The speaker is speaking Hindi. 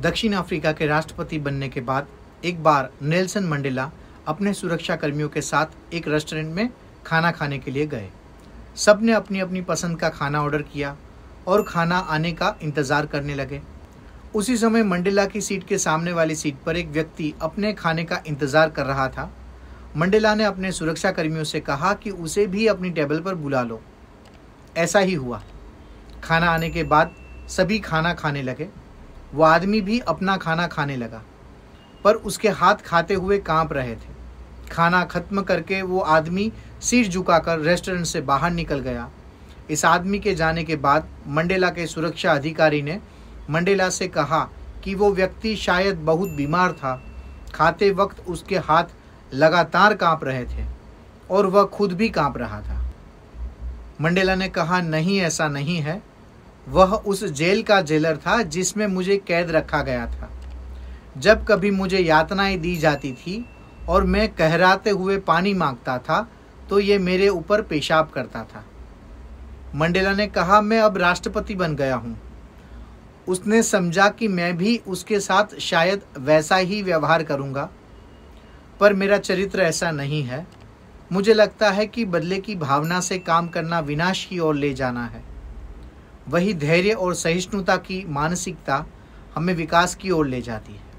दक्षिण अफ्रीका के राष्ट्रपति बनने के बाद एक बार नेल्सन मंडेला अपने सुरक्षा कर्मियों के साथ एक रेस्टोरेंट में खाना खाने के लिए गए सब ने अपनी अपनी पसंद का खाना ऑर्डर किया और खाना आने का इंतज़ार करने लगे उसी समय मंडेला की सीट के सामने वाली सीट पर एक व्यक्ति अपने खाने का इंतज़ार कर रहा था मंडेला ने अपने सुरक्षा कर्मियों से कहा कि उसे भी अपनी टेबल पर बुला लो ऐसा ही हुआ खाना आने के बाद सभी खाना खाने लगे वो आदमी भी अपना खाना खाने लगा पर उसके हाथ खाते हुए कांप रहे थे खाना खत्म करके वो आदमी सिर झुकाकर रेस्टोरेंट से बाहर निकल गया इस आदमी के जाने के बाद मंडेला के सुरक्षा अधिकारी ने मंडेला से कहा कि वो व्यक्ति शायद बहुत बीमार था खाते वक्त उसके हाथ लगातार कांप रहे थे और वह खुद भी कांप रहा था मंडेला ने कहा नहीं ऐसा नहीं है वह उस जेल का जेलर था जिसमें मुझे कैद रखा गया था जब कभी मुझे यातनाएं दी जाती थी और मैं कहराते हुए पानी मांगता था तो ये मेरे ऊपर पेशाब करता था मंडेला ने कहा मैं अब राष्ट्रपति बन गया हूँ उसने समझा कि मैं भी उसके साथ शायद वैसा ही व्यवहार करूँगा पर मेरा चरित्र ऐसा नहीं है मुझे लगता है कि बदले की भावना से काम करना विनाश की ओर ले जाना है वही धैर्य और सहिष्णुता की मानसिकता हमें विकास की ओर ले जाती है